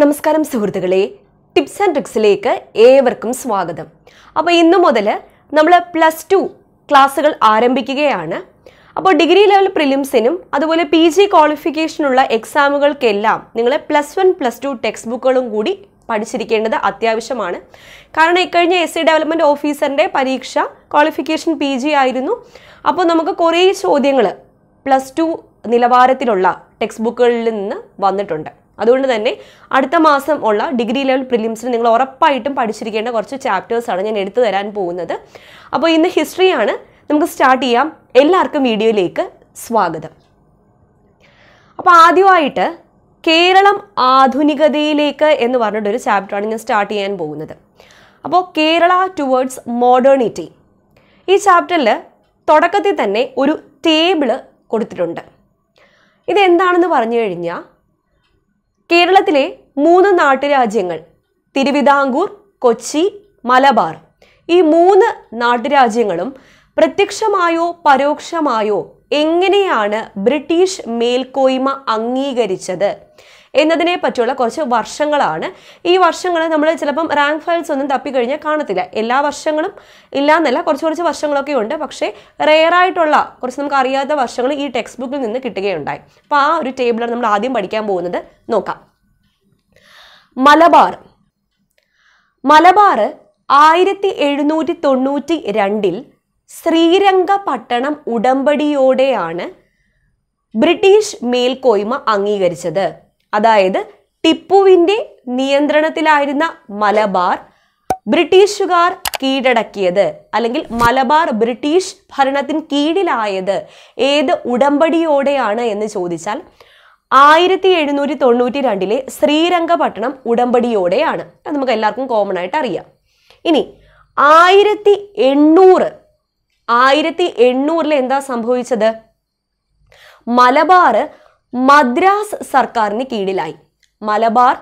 നമസ്കാരം സുഹൃത്തുക്കളെ tips and ട്രിക്സിലേക്ക് ഏവർക്കും സ്വാഗതം അപ്പോൾ ഇന്നു മുതൽ നമ്മൾ പ്ലസ് ടു ക്ലാസ്സുകൾ ആരംഭിക്കുകയാണ് അപ്പോൾ ഡിഗ്രി ലെവൽ പ്രിലിംസിനും അതുപോലെ പി ജി ക്വാളിഫിക്കേഷനുള്ള എക്സാമുകൾക്കെല്ലാം നിങ്ങൾ plus one plus two text ബുക്കുകളും കൂടി പഠിച്ചിരിക്കേണ്ടത് അത്യാവശ്യമാണ് കാരണം ഇക്കഴിഞ്ഞ എസ് സി ഡെവലപ്മെൻ്റ് ഓഫീസറിൻ്റെ പരീക്ഷ ക്വാളിഫിക്കേഷൻ പി ജി ആയിരുന്നു അപ്പോൾ നമുക്ക് കുറേ ചോദ്യങ്ങൾ പ്ലസ് ടു നിലവാരത്തിലുള്ള ടെക്സ്റ്റ് ബുക്കുകളിൽ നിന്ന് വന്നിട്ടുണ്ട് അതുകൊണ്ട് തന്നെ അടുത്ത മാസം ഉള്ള ഡിഗ്രി ലെവൽ പ്രിലിംസിന് നിങ്ങൾ ഉറപ്പായിട്ടും പഠിച്ചിരിക്കേണ്ട കുറച്ച് ചാപ്റ്റേഴ്സാണ് ഞാൻ എടുത്തു തരാൻ പോകുന്നത് അപ്പോൾ ഇന്ന് ഹിസ്റ്ററിയാണ് നമുക്ക് സ്റ്റാർട്ട് ചെയ്യാം എല്ലാവർക്കും വീഡിയോയിലേക്ക് സ്വാഗതം അപ്പോൾ ആദ്യമായിട്ട് കേരളം ആധുനികതയിലേക്ക് എന്ന് പറഞ്ഞിട്ടൊരു ചാപ്റ്ററാണ് ഞാൻ സ്റ്റാർട്ട് ചെയ്യാൻ പോകുന്നത് അപ്പോൾ കേരള ടുവേർഡ്സ് മോഡേണിറ്റി ഈ ചാപ്റ്ററിൽ തുടക്കത്തിൽ തന്നെ ഒരു ടേബിള് കൊടുത്തിട്ടുണ്ട് ഇതെന്താണെന്ന് പറഞ്ഞു കഴിഞ്ഞാൽ കേരളത്തിലെ മൂന്ന് നാട്ടുരാജ്യങ്ങൾ തിരുവിതാംകൂർ കൊച്ചി മലബാർ ഈ മൂന്ന് നാട്ടുരാജ്യങ്ങളും പ്രത്യക്ഷമായോ പരോക്ഷമായോ എങ്ങനെയാണ് ബ്രിട്ടീഷ് മേൽക്കോയ്മ അംഗീകരിച്ചത് എന്നതിനെ പറ്റിയുള്ള കുറച്ച് വർഷങ്ങളാണ് ഈ വർഷങ്ങൾ നമ്മൾ ചിലപ്പം റാങ്ക് ഫയൽസ് ഒന്നും തപ്പിക്കഴിഞ്ഞാൽ കാണത്തില്ല എല്ലാ വർഷങ്ങളും ഇല്ലാന്നല്ല കുറച്ച് കുറച്ച് വർഷങ്ങളൊക്കെ ഉണ്ട് പക്ഷേ റെയറായിട്ടുള്ള കുറച്ച് നമുക്ക് അറിയാത്ത വർഷങ്ങൾ ഈ ടെക്സ്റ്റ് ബുക്കിൽ നിന്ന് കിട്ടുകയുണ്ടായി അപ്പോൾ ആ ഒരു ടേബിളാണ് നമ്മൾ ആദ്യം പഠിക്കാൻ പോകുന്നത് നോക്കാം മലബാർ മലബാർ ആയിരത്തി എഴുന്നൂറ്റി തൊണ്ണൂറ്റി രണ്ടിൽ ശ്രീരംഗപട്ടണം ഉടമ്പടിയോടെയാണ് ബ്രിട്ടീഷ് മേൽക്കോയ്മ അംഗീകരിച്ചത് അതായത് ടിപ്പുവിന്റെ നിയന്ത്രണത്തിലായിരുന്ന മലബാർ ബ്രിട്ടീഷുകാർ കീഴടക്കിയത് അല്ലെങ്കിൽ മലബാർ ബ്രിട്ടീഷ് ഭരണത്തിന് കീഴിലായത് ഏത് ഉടമ്പടിയോടെയാണ് എന്ന് ചോദിച്ചാൽ ആയിരത്തി എഴുന്നൂറ്റി തൊണ്ണൂറ്റി രണ്ടിലെ ശ്രീരംഗപട്ടണം ഉടമ്പടിയോടെയാണ് അത് നമുക്ക് എല്ലാവർക്കും കോമൺ ആയിട്ട് അറിയാം ഇനി ആയിരത്തി എണ്ണൂറ് ആയിരത്തി എണ്ണൂറിൽ എന്താ സംഭവിച്ചത് മലബാർ മദ്രാസ് സർക്കാരിന് കീഴിലായി മലബാർ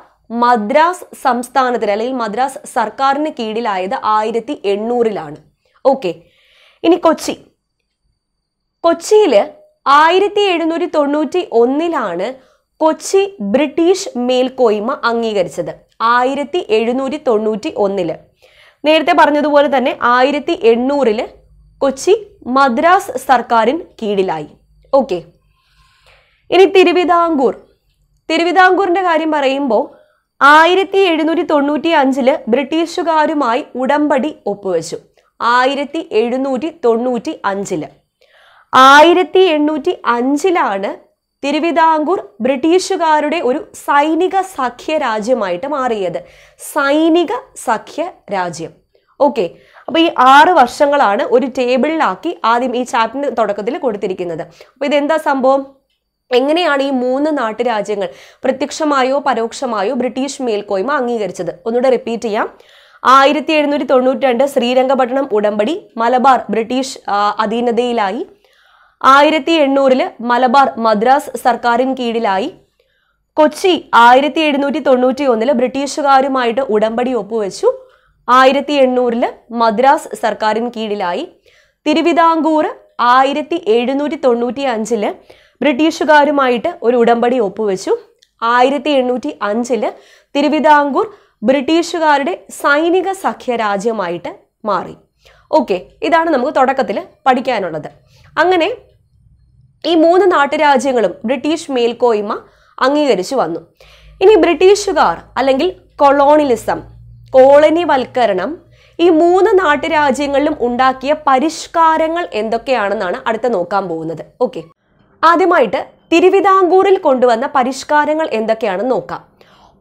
മദ്രാസ് സംസ്ഥാനത്തിൽ അല്ലെങ്കിൽ മദ്രാസ് സർക്കാരിന് കീഴിലായത് ആയിരത്തി എണ്ണൂറിലാണ് ഓക്കെ ഇനി കൊച്ചി കൊച്ചിയിൽ ആയിരത്തി എഴുന്നൂറ്റി തൊണ്ണൂറ്റി ഒന്നിലാണ് കൊച്ചി ബ്രിട്ടീഷ് മേൽക്കോയ്മ അംഗീകരിച്ചത് ആയിരത്തി എഴുന്നൂറ്റി തൊണ്ണൂറ്റി ഒന്നില് നേരത്തെ പറഞ്ഞതുപോലെ തന്നെ ആയിരത്തി എണ്ണൂറില് കൊച്ചി മദ്രാസ് സർക്കാരിന് കീഴിലായി ഓക്കെ ഇനി തിരുവിതാംകൂർ തിരുവിതാംകൂറിന്റെ കാര്യം പറയുമ്പോൾ ആയിരത്തി എഴുന്നൂറ്റി തൊണ്ണൂറ്റി അഞ്ചില് ബ്രിട്ടീഷുകാരുമായി ഉടമ്പടി ഒപ്പുവെച്ചു ആയിരത്തി എഴുന്നൂറ്റി തൊണ്ണൂറ്റി അഞ്ചില് ആയിരത്തി എണ്ണൂറ്റി അഞ്ചിലാണ് തിരുവിതാംകൂർ ബ്രിട്ടീഷുകാരുടെ ഒരു സൈനിക സഖ്യ രാജ്യമായിട്ട് മാറിയത് സൈനിക സഖ്യ രാജ്യം ഓക്കെ അപ്പോൾ ഈ ആറ് വർഷങ്ങളാണ് ഒരു ടേബിളിലാക്കി ആദ്യം ഈ ചാപ്റ്ററിൻ്റെ തുടക്കത്തിൽ കൊടുത്തിരിക്കുന്നത് അപ്പോൾ ഇതെന്താ സംഭവം എങ്ങനെയാണ് ഈ മൂന്ന് നാട്ടുരാജ്യങ്ങൾ പ്രത്യക്ഷമായോ പരോക്ഷമായോ ബ്രിട്ടീഷ് മേൽക്കോയ്മ അംഗീകരിച്ചത് ഒന്നുകൂടെ റിപ്പീറ്റ് ചെയ്യാം ആയിരത്തി എഴുന്നൂറ്റി തൊണ്ണൂറ്റി രണ്ട് ശ്രീരംഗപട്ടണം ഉടമ്പടി മലബാർ ബ്രിട്ടീഷ് അധീനതയിലായി ആയിരത്തി എണ്ണൂറില് മലബാർ മദ്രാസ് സർക്കാരിൻ കീഴിലായി കൊച്ചി ആയിരത്തി എഴുന്നൂറ്റി തൊണ്ണൂറ്റി ഒന്നില് ബ്രിട്ടീഷുകാരുമായിട്ട് ഉടമ്പടി ഒപ്പുവെച്ചു ആയിരത്തി എണ്ണൂറില് മദ്രാസ് സർക്കാരിൻ കീഴിലായി തിരുവിതാംകൂർ ആയിരത്തി എഴുന്നൂറ്റി തൊണ്ണൂറ്റി അഞ്ചില് ബ്രിട്ടീഷുകാരുമായിട്ട് ഒരു ഉടമ്പടി ഒപ്പുവെച്ചു ആയിരത്തി എണ്ണൂറ്റി അഞ്ചില് തിരുവിതാംകൂർ ബ്രിട്ടീഷുകാരുടെ സൈനിക സഖ്യ രാജ്യമായിട്ട് മാറി ഓക്കെ ഇതാണ് നമുക്ക് തുടക്കത്തിൽ പഠിക്കാനുള്ളത് അങ്ങനെ ഈ മൂന്ന് നാട്ടുരാജ്യങ്ങളും ബ്രിട്ടീഷ് മേൽക്കോയ്മ അംഗീകരിച്ചു വന്നു ഇനി ബ്രിട്ടീഷുകാർ അല്ലെങ്കിൽ കൊളോണിലിസം കോളനിവൽക്കരണം ഈ മൂന്ന് നാട്ടുരാജ്യങ്ങളിലും ഉണ്ടാക്കിയ പരിഷ്കാരങ്ങൾ എന്തൊക്കെയാണെന്നാണ് അടുത്ത നോക്കാൻ പോകുന്നത് ഓക്കെ ആദ്യമായിട്ട് തിരുവിതാംകൂറിൽ കൊണ്ടുവന്ന പരിഷ്കാരങ്ങൾ എന്തൊക്കെയാണെന്ന് നോക്കാം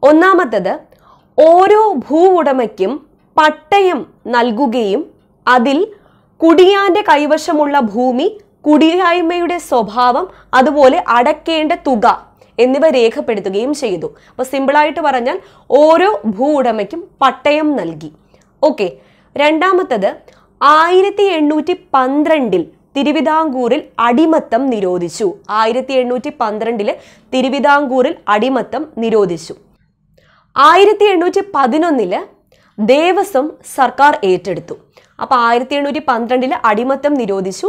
ഒന്നാമത്തത് ഓരോ ഭൂ ഉടമയ്ക്കും പട്ടയം നൽകുകയും അതിൽ കുടിയാന്റെ കൈവശമുള്ള ഭൂമി കുടിയായ്മയുടെ സ്വഭാവം അതുപോലെ അടക്കേണ്ട തുക എന്നിവ രേഖപ്പെടുത്തുകയും ചെയ്തു അപ്പോൾ സിമ്പിളായിട്ട് പറഞ്ഞാൽ ഓരോ ഭൂ ഉടമയ്ക്കും പട്ടയം നൽകി ഓക്കെ രണ്ടാമത്തത് ആയിരത്തി എണ്ണൂറ്റി പന്ത്രണ്ടിൽ തിരുവിതാംകൂറിൽ അടിമത്തം നിരോധിച്ചു ആയിരത്തി എണ്ണൂറ്റി പന്ത്രണ്ടില് തിരുവിതാംകൂറിൽ അടിമത്തം നിരോധിച്ചു ആയിരത്തി എണ്ണൂറ്റി പതിനൊന്നില് ദേവസ്വം സർക്കാർ ഏറ്റെടുത്തു അപ്പൊ ആയിരത്തി എണ്ണൂറ്റി പന്ത്രണ്ടില് അടിമത്തം നിരോധിച്ചു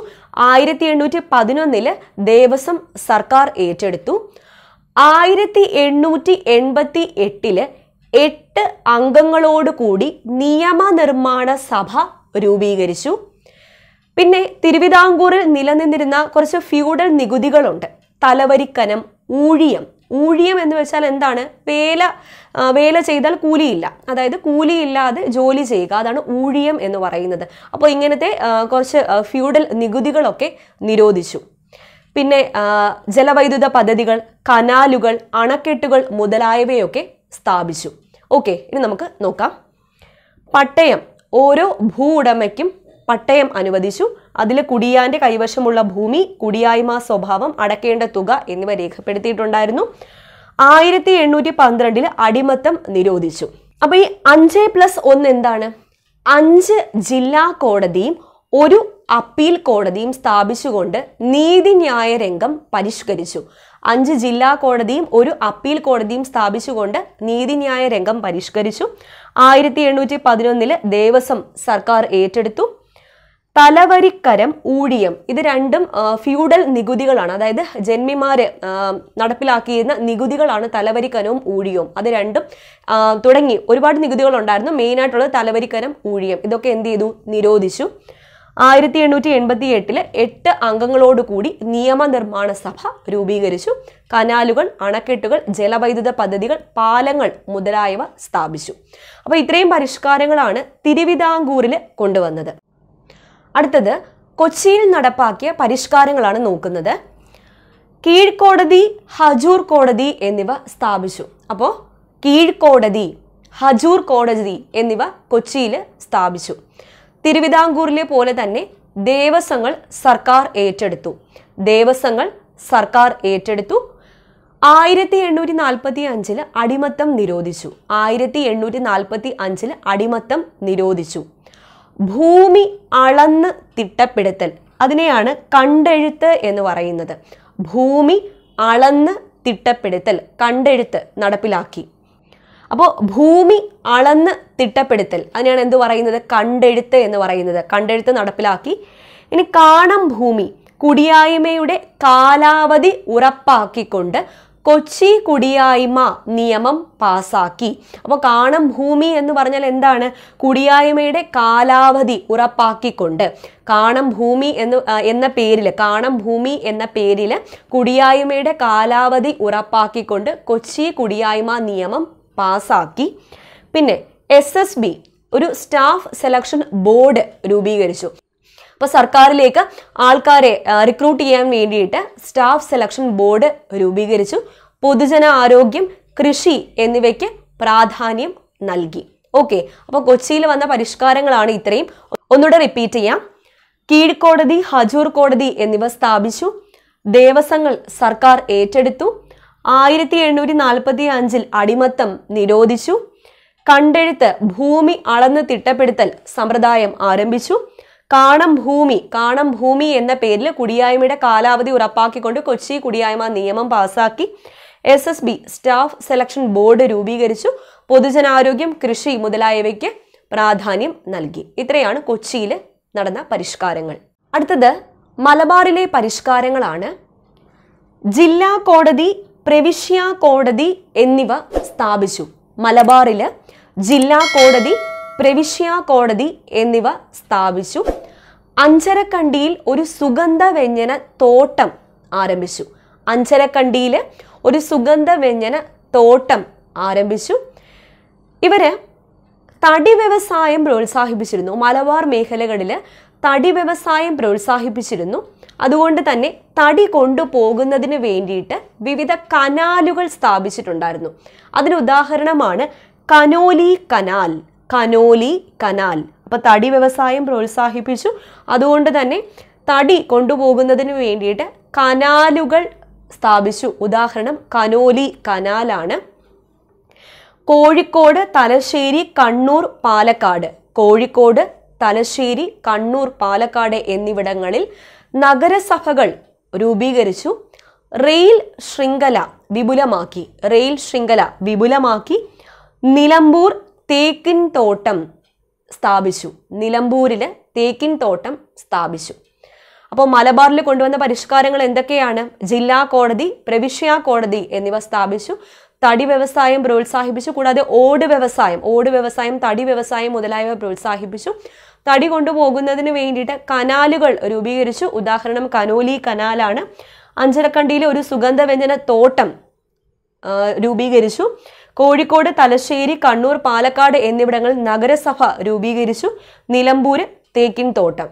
ആയിരത്തി എണ്ണൂറ്റി പതിനൊന്നില് ദേവസ്വം സർക്കാർ ഏറ്റെടുത്തു ആയിരത്തി എണ്ണൂറ്റി എൺപത്തി എട്ടില് എട്ട് അംഗങ്ങളോടുകൂടി നിയമനിർമ്മാണ സഭ രൂപീകരിച്ചു പിന്നെ തിരുവിതാംകൂറിൽ നിലനിന്നിരുന്ന കുറച്ച് ഫ്യൂഡൽ നികുതികളുണ്ട് തലവരിക്കനം ഊഴിയം ഊഴിയം എന്ന് വെച്ചാൽ എന്താണ് വേല വേല ചെയ്താൽ കൂലിയില്ല അതായത് കൂലിയില്ലാതെ ജോലി ചെയ്യുക അതാണ് ഊഴിയം എന്ന് പറയുന്നത് അപ്പോൾ ഇങ്ങനത്തെ കുറച്ച് ഫ്യൂഡൽ നികുതികളൊക്കെ നിരോധിച്ചു പിന്നെ ജലവൈദ്യുത പദ്ധതികൾ കനാലുകൾ അണക്കെട്ടുകൾ മുതലായവയൊക്കെ സ്ഥാപിച്ചു ഓക്കെ ഇനി നമുക്ക് നോക്കാം പട്ടയം ഓരോ ഭൂ ഉടമയ്ക്കും പട്ടയം അനുവദിച്ചു അതിൽ കുടിയാന്റെ കൈവശമുള്ള ഭൂമി കുടിയായ്മ സ്വഭാവം അടക്കേണ്ട തുക എന്നിവ രേഖപ്പെടുത്തിയിട്ടുണ്ടായിരുന്നു ആയിരത്തി എണ്ണൂറ്റി പന്ത്രണ്ടിൽ അടിമത്തം നിരോധിച്ചു അപ്പൊ ഈ അഞ്ച് പ്ലസ് ഒന്ന് എന്താണ് അഞ്ച് ജില്ലാ കോടതിയും ഒരു അപ്പീൽ കോടതിയും സ്ഥാപിച്ചുകൊണ്ട് നീതിന്യായ രംഗം പരിഷ്കരിച്ചു അഞ്ച് ജില്ലാ കോടതിയും ഒരു അപ്പീൽ കോടതിയും സ്ഥാപിച്ചുകൊണ്ട് നീതിന്യായ രംഗം പരിഷ്കരിച്ചു ആയിരത്തി എണ്ണൂറ്റി പതിനൊന്നില് ദേവസ്വം സർക്കാർ ഏറ്റെടുത്തു തലവരിക്കരം ഊഴിയം ഇത് രണ്ടും ഫ്യൂഡൽ നികുതികളാണ് അതായത് ജന്മിമാര് നടപ്പിലാക്കിയിരുന്ന നികുതികളാണ് തലവരിക്കരവും ഊഴിയവും അത് രണ്ടും തുടങ്ങി ഒരുപാട് നികുതികൾ ഉണ്ടായിരുന്നു മെയിൻ ആയിട്ടുള്ളത് തലവരിക്കരം ഊഴിയം ഇതൊക്കെ എന്ത് ചെയ്തു നിരോധിച്ചു ആയിരത്തി എണ്ണൂറ്റി എൺപത്തി എട്ടില് എട്ട് അംഗങ്ങളോടുകൂടി നിയമനിർമ്മാണ സഭ രൂപീകരിച്ചു കനാലുകൾ അണക്കെട്ടുകൾ ജലവൈദ്യുത പദ്ധതികൾ പാലങ്ങൾ മുതലായവ സ്ഥാപിച്ചു അപ്പോൾ ഇത്രയും പരിഷ്കാരങ്ങളാണ് തിരുവിതാംകൂറിൽ കൊണ്ടുവന്നത് അടുത്തത് കൊച്ചിയിൽ നടപ്പാക്കിയ പരിഷ്കാരങ്ങളാണ് നോക്കുന്നത് കീഴ്ക്കോടതി ഹജൂർ കോടതി എന്നിവ സ്ഥാപിച്ചു അപ്പോൾ കീഴ്ക്കോടതി ഹജൂർ കോടതി എന്നിവ കൊച്ചിയിൽ സ്ഥാപിച്ചു തിരുവിതാംകൂറിലെ പോലെ തന്നെ ദേവസ്വങ്ങൾ സർക്കാർ ഏറ്റെടുത്തു ദേവസ്വങ്ങൾ സർക്കാർ ഏറ്റെടുത്തു ആയിരത്തി എണ്ണൂറ്റി നാൽപ്പത്തി അഞ്ചിൽ അടിമത്തം നിരോധിച്ചു ആയിരത്തി എണ്ണൂറ്റി നാൽപ്പത്തി അഞ്ചിൽ അടിമത്തം നിരോധിച്ചു ഭൂമി അളന്ന് തിട്ടപ്പെടുത്തൽ അതിനെയാണ് കണ്ടെഴുത്ത് എന്ന് പറയുന്നത് ഭൂമി അളന്ന് തിട്ടപ്പെടുത്തൽ കണ്ടെഴുത്ത് നടപ്പിലാക്കി അപ്പോൾ ഭൂമി അളന്ന് തിട്ടപ്പെടുത്തൽ അതിനാണ് എന്ത് പറയുന്നത് കണ്ടെഴുത്ത് എന്ന് പറയുന്നത് കണ്ടെഴുത്ത് നടപ്പിലാക്കി ഇനി കാണം ഭൂമി കുടിയായ്മയുടെ കാലാവധി ഉറപ്പാക്കിക്കൊണ്ട് കൊച്ചി കുടിയായ്മ നിയമം പാസാക്കി അപ്പോൾ കാണം ഭൂമി എന്ന് പറഞ്ഞാൽ എന്താണ് കുടിയായ്മയുടെ കാലാവധി ഉറപ്പാക്കിക്കൊണ്ട് കാണം ഭൂമി എന്ന് എന്ന പേരിൽ കാണം ഭൂമി എന്ന പേരിൽ കുടിയായ്മയുടെ കാലാവധി ഉറപ്പാക്കിക്കൊണ്ട് കൊച്ചി കുടിയായ്മ നിയമം പാസാക്കി പിന്നെ എസ് എസ് ബി ഒരു സ്റ്റാഫ് സെലക്ഷൻ ബോർഡ് രൂപീകരിച്ചു അപ്പോൾ സർക്കാരിലേക്ക് ആൾക്കാരെ റിക്രൂട്ട് ചെയ്യാൻ വേണ്ടിയിട്ട് സ്റ്റാഫ് സെലക്ഷൻ ബോർഡ് രൂപീകരിച്ചു പൊതുജന ആരോഗ്യം കൃഷി എന്നിവയ്ക്ക് പ്രാധാന്യം നൽകി ഓക്കെ അപ്പോൾ കൊച്ചിയിൽ വന്ന പരിഷ്കാരങ്ങളാണ് ഇത്രയും ഒന്നുകൂടെ റിപ്പീറ്റ് ചെയ്യാം കീഴ്ക്കോടതി ഹജൂർ കോടതി എന്നിവ സ്ഥാപിച്ചു ദേവസ്വങ്ങൾ സർക്കാർ ഏറ്റെടുത്തു ആയിരത്തി എണ്ണൂറ്റി നാൽപ്പത്തി അഞ്ചിൽ അടിമത്തം നിരോധിച്ചു കണ്ടെഴുത്ത് ഭൂമി അളന്ന് തിട്ടപ്പെടുത്തൽ സമ്പ്രദായം ആരംഭിച്ചു കാണം ഭൂമി കാണം ഭൂമി എന്ന പേരിൽ കുടിയായ്മയുടെ കാലാവധി ഉറപ്പാക്കിക്കൊണ്ട് കൊച്ചി കുടിയായ്മ നിയമം പാസാക്കി S S B staff selection board രൂപീകരിച്ചു പൊതുജനാരോഗ്യം കൃഷി മുതലായവയ്ക്ക് പ്രാധാന്യം നൽകി ഇത്രയാണ് കൊച്ചിയിൽ നടന്ന പരിഷ്കാരങ്ങൾ അടുത്തത് മലബാറിലെ പരിഷ്കാരങ്ങളാണ് ജില്ലാ കോടതി പ്രവിശ്യ കോടതി എന്നിവ സ്ഥാപിച്ചു മലബാറിൽ ജില്ലാ കോടതി പ്രവിശ്യ കോടതി എന്നിവ സ്ഥാപിച്ചു അഞ്ചരക്കണ്ടിയിൽ ഒരു സുഗന്ധ വ്യഞ്ജന തോട്ടം ആരംഭിച്ചു അഞ്ചരക്കണ്ടിയിൽ ഒരു സുഗന്ധ വ്യഞ്ജന തോട്ടം ആരംഭിച്ചു ഇവര് തടി വ്യവസായം പ്രോത്സാഹിപ്പിച്ചിരുന്നു മലബാർ മേഖലകളിൽ തടി വ്യവസായം പ്രോത്സാഹിപ്പിച്ചിരുന്നു അതുകൊണ്ട് തന്നെ തടി കൊണ്ടുപോകുന്നതിന് വേണ്ടിയിട്ട് വിവിധ കനാലുകൾ സ്ഥാപിച്ചിട്ടുണ്ടായിരുന്നു അതിന് ഉദാഹരണമാണ് കനോലി കനാൽ കനോലി കനാൽ അപ്പോൾ തടി വ്യവസായം പ്രോത്സാഹിപ്പിച്ചു അതുകൊണ്ട് തന്നെ തടി കൊണ്ടുപോകുന്നതിന് വേണ്ടിയിട്ട് കനാലുകൾ സ്ഥാപിച്ചു ഉദാഹരണം കനോലി കനാലാണ് കോഴിക്കോട് തലശ്ശേരി കണ്ണൂർ പാലക്കാട് കോഴിക്കോട് തലശ്ശേരി കണ്ണൂർ പാലക്കാട് എന്നിവിടങ്ങളിൽ നഗരസഭകൾ രൂപീകരിച്ചു റെയിൽ ശൃംഖല വിപുലമാക്കി റെയിൽ ശൃംഖല വിപുലമാക്കി നിലമ്പൂർ തേക്കിൻ തോട്ടം സ്ഥാപിച്ചു നിലമ്പൂരിൽ തേക്കിൻ തോട്ടം സ്ഥാപിച്ചു അപ്പോൾ മലബാറിൽ കൊണ്ടുവന്ന പരിഷ്കാരങ്ങൾ എന്തൊക്കെയാണ് ജില്ലാ കോടതി പ്രവിശ്യ കോടതി എന്നിവ സ്ഥാപിച്ചു തടി വ്യവസായം പ്രോത്സാഹിപ്പിച്ചു കൂടാതെ ഓട് വ്യവസായം ഓട് വ്യവസായം തടി വ്യവസായം മുതലായവ പ്രോത്സാഹിപ്പിച്ചു തടി കൊണ്ടുപോകുന്നതിന് വേണ്ടിയിട്ട് കനാലുകൾ രൂപീകരിച്ചു ഉദാഹരണം കനോലി കനാലാണ് അഞ്ചരക്കണ്ടിയിലെ ഒരു സുഗന്ധവ്യഞ്ജന തോട്ടം രൂപീകരിച്ചു കോഴിക്കോട് തലശ്ശേരി കണ്ണൂർ പാലക്കാട് എന്നിവിടങ്ങളിൽ നഗരസഭ രൂപീകരിച്ചു നിലമ്പൂര് തേക്കിൻതോട്ടം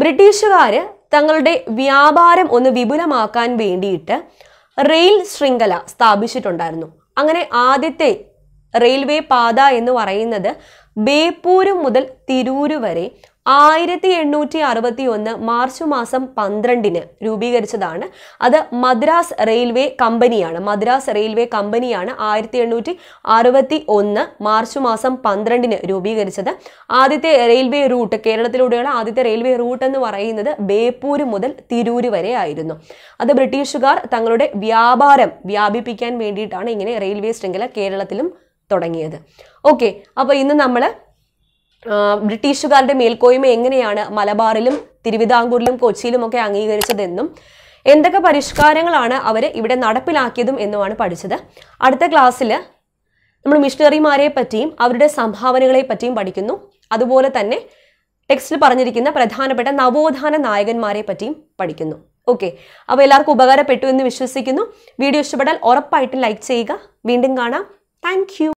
ബ്രിട്ടീഷുകാർ തങ്ങളുടെ വ്യാപാരം ഒന്ന് വിപുലമാക്കാൻ വേണ്ടിയിട്ട് റെയിൽ ശൃംഖല സ്ഥാപിച്ചിട്ടുണ്ടായിരുന്നു അങ്ങനെ ആദ്യത്തെ റെയിൽവേ പാത എന്ന് പറയുന്നത് ബേപ്പൂര് മുതൽ തിരൂര് വരെ ആയിരത്തി എണ്ണൂറ്റി അറുപത്തി ഒന്ന് മാർച്ച് മാസം പന്ത്രണ്ടിന് രൂപീകരിച്ചതാണ് അത് മദ്രാസ് റെയിൽവേ കമ്പനിയാണ് മദ്രാസ് റെയിൽവേ കമ്പനിയാണ് ആയിരത്തി എണ്ണൂറ്റി അറുപത്തി ഒന്ന് മാർച്ച് മാസം പന്ത്രണ്ടിന് രൂപീകരിച്ചത് ആദ്യത്തെ റെയിൽവേ റൂട്ട് കേരളത്തിലൂടെയുള്ള ആദ്യത്തെ റെയിൽവേ റൂട്ട് എന്ന് പറയുന്നത് ബേപ്പൂര് മുതൽ തിരൂര് വരെ ആയിരുന്നു അത് ബ്രിട്ടീഷുകാർ തങ്ങളുടെ വ്യാപാരം വ്യാപിപ്പിക്കാൻ വേണ്ടിയിട്ടാണ് ഇങ്ങനെ റെയിൽവേ ശൃംഖല കേരളത്തിലും തുടങ്ങിയത് ഓക്കെ അപ്പോൾ ഇന്ന് നമ്മൾ ബ്രിട്ടീഷുകാരുടെ മേൽക്കോയ്മ എങ്ങനെയാണ് മലബാറിലും തിരുവിതാംകൂറിലും ഒക്കെ അംഗീകരിച്ചതെന്നും എന്തൊക്കെ പരിഷ്കാരങ്ങളാണ് അവർ ഇവിടെ നടപ്പിലാക്കിയതും എന്നുമാണ് പഠിച്ചത് അടുത്ത ക്ലാസ്സിൽ നമ്മൾ മിഷണറിമാരെ പറ്റിയും അവരുടെ സംഭാവനകളെ പറ്റിയും പഠിക്കുന്നു അതുപോലെ തന്നെ ടെക്സ്റ്റിൽ പറഞ്ഞിരിക്കുന്ന പ്രധാനപ്പെട്ട നവോത്ഥാന നായകന്മാരെ പറ്റിയും പഠിക്കുന്നു ഓക്കെ അപ്പോൾ എല്ലാവർക്കും ഉപകാരപ്പെട്ടു എന്ന് വിശ്വസിക്കുന്നു വീഡിയോ ഇഷ്ടപ്പെട്ടാൽ ഉറപ്പായിട്ടും ലൈക്ക് ചെയ്യുക വീണ്ടും കാണാം താങ്ക്